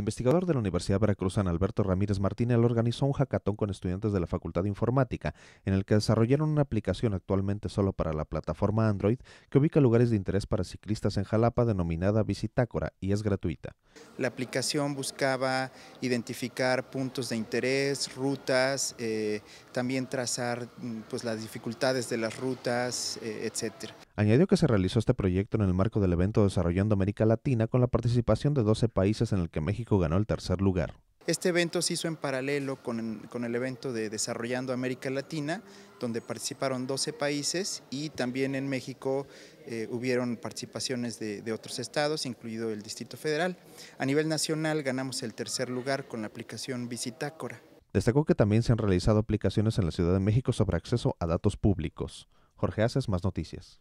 investigador de la Universidad Veracruzana, Alberto Ramírez Martínez, organizó un hackathon con estudiantes de la Facultad de Informática, en el que desarrollaron una aplicación actualmente solo para la plataforma Android que ubica lugares de interés para ciclistas en Jalapa denominada Visitácora y es gratuita. La aplicación buscaba identificar puntos de interés, rutas, eh, también trazar mm, pues, las dificultades de las rutas, eh, etcétera. etc. Añadió que se realizó este proyecto en el marco del evento Desarrollando América Latina con la participación de 12 países en el que México ganó el tercer lugar. Este evento se hizo en paralelo con, con, el evento de Desarrollando América Latina, donde participaron 12 países y también en México eh, hubieron participaciones de, de, otros estados, incluido el Distrito Federal. A nivel nacional ganamos el tercer lugar con la aplicación Visitácora. Destacó que también se han realizado aplicaciones en la Ciudad de México sobre acceso a datos públicos. Jorge Haces, más noticias.